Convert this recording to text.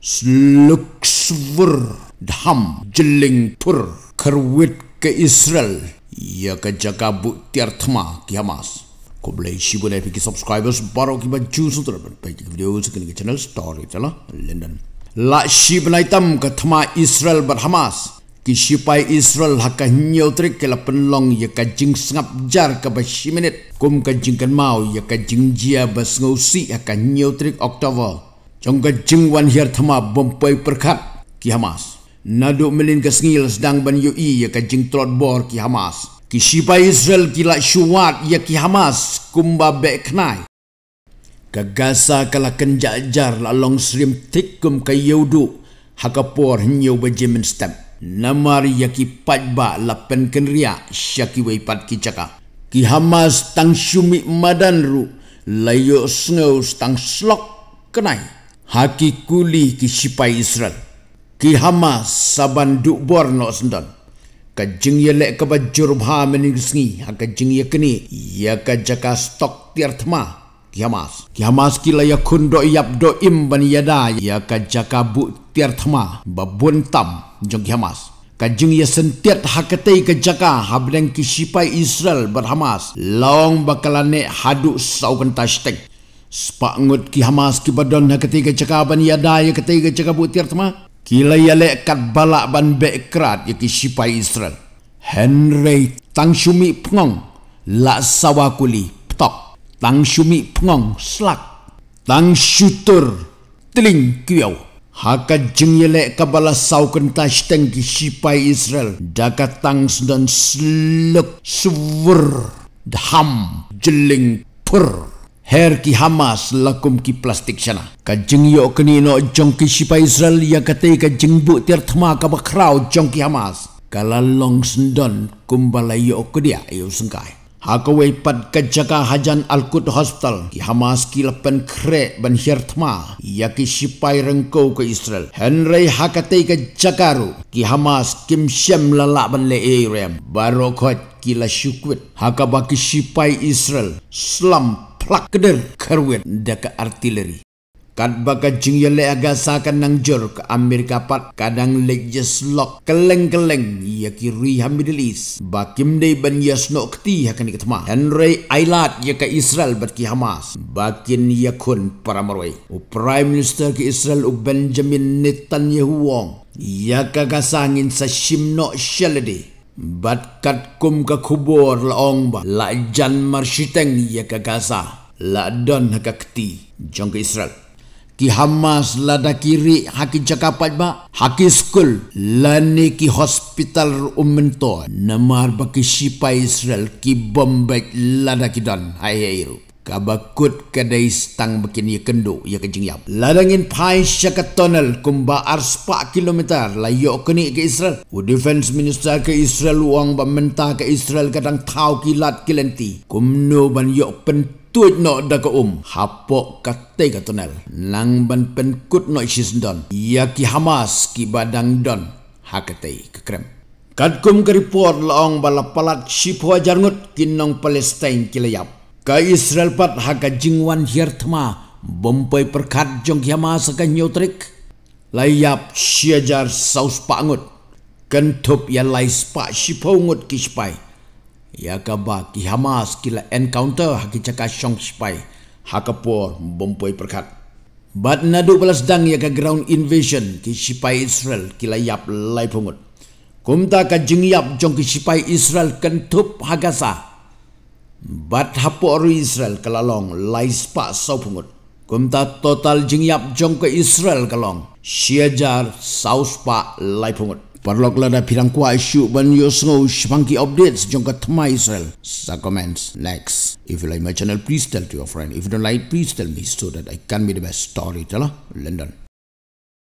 Sluksvr Dham Jelingpur Kerwit ke Israel ya ke jaga buktiar tema ki Hamas Kau boleh isi pun efek subscribers baru ki baju sutra Baik ke video sekini ke channel story telah London La si benai ke tema Israel bar Hamas Ki sipai Israel haka nyotrik ke la penlong Ia ya ke jing sengap jar ke basi minit Kum ke jing kan mau Ia ya ke jing jia basi ngusik Haka nyotrik Oktober Jangan jingwan hiar thama bumpai perkat ki Hamas. Nadu melin ke sengil sedang ban yu'i ya ke jing trot bor ki Hamas. Ki shiba Israel ki lak syuwat ya ki Hamas kumba bek kenai. Kegasa kala kenjajar la long srim tikum ke yudu hakapor nyu bejemen step. Namar ya ki pajba la kenria syaki weipat ki caka. Ki Hamas tang syumi madan ru layo sengau tang slok kenai. Hakikuli ki sipai Israel. Ki Hamas saban duk bor no sendon. Ka jeng ye lek ke bajur bha meningsngi ha, ha jeng ye kini ya ka jaka stok tiar tema. Ki Hamas. Ki Hamas ki la yakun yap do im ban yada ya ka jaka bu tiar tema babun tam jeng ki Hamas. Ka jeng ye sentiat ha ketai ke jaka habdeng ki sipai Israel berhamas Hamas. bakalan bakalane haduk sau kentas Spangut ki hamas ki badon ha ketiga cakaban ya daya ketiga cakap utir tema. Kila ya lekat balak ban bekrat ya ki sipai Israel. Henry tang sumi pengong la sawakuli ptok. Tang sumi pengong Selak Tang syutur teling kiau. Haka jeng yelek kabala saw kentas tengki sipai Israel. Daka tang sedan seluk suwer Dham jeling purr. Her ki Hamas lakum ki plastik sana. Kajeng yo keni no jong ki sipa Israel ya kate kajeng bu tir tma ka bakrau jong ki Hamas. Kala long sendon kumbala yo ke dia yo sengkai. Hako wepat kajaka hajan al Alkut Hospital. Ki Hamas ki lepen kre ban hir tma ya ki sipa rengkau ke Israel. Henry hakate kajakaru ki Hamas kim syem lala ban le Baru kot kila syukut. Hakabaki sipai Israel. Slump klak keder kerwin daka artileri. Kad baga jing yale agasa kan nang jor ke Amerika pat kadang leg jes keleng-keleng ya kiri ri hamidil is. Bakim day ban yas no kti hakan ikat ma. Henry Ailat ya ke Israel berki Hamas. Bakin ya kun para marway. U Prime Minister ke Israel u Benjamin Netanyahu Wong. Ya kagasangin sa shimno shalade. Bat kat kum ke kubur la ong ba. La jan marsiteng ya ke Gaza. La don ha ke keti. Jong ke Israel. Ki Hamas la da kiri haki cakapat ba. Haki skul. La ni ki hospital umento. Um Namar ba ki sipai Israel. Ki bombay la da kidan don. Hai hai iru. Kabakut kada istang bikin ia kendo ia kencing yap. Ladangin pai syaka tunnel kumba ars pa kilometer layo kini ke Israel. U defense minister ke Israel uang bamenta ke Israel kadang tau kilat kilenti. Kumno ban yo pen tuit no da ke um hapok kate ka tunnel. Nang ban pen kut no isis don. Ia ki Hamas ki badang don hakate ke krem. Kadkum ke report laong palat sipo jarngut kinong Palestine kilayap ka Israel pat ha ka jingwan hiertma bompai perkat jong yama sa nyotrik layap siajar saus pangut kentup ya lai spa sipongut kispai ya ka ba ki hamas kila encounter haki ki chaka shong spai ha ka por bompai perkat Bat nadu balas dang ya ke ground invasion ki sipai Israel kila yap lai pungut. Kumta ka jingyap jong ki sipai Israel kentup hagasa Bat hapu aru Israel kelalong lai spa sau pungut. Kumta total jengyap jong ke Israel kelong. Siajar sau spa lai pungut. Parlok lada pirang kuah isu ban yo sengau shpanki updates jong ke tema Israel. Sa comments next. If you like my channel, please tell to your friend. If you don't like, please tell me so that I can be the best storyteller. London.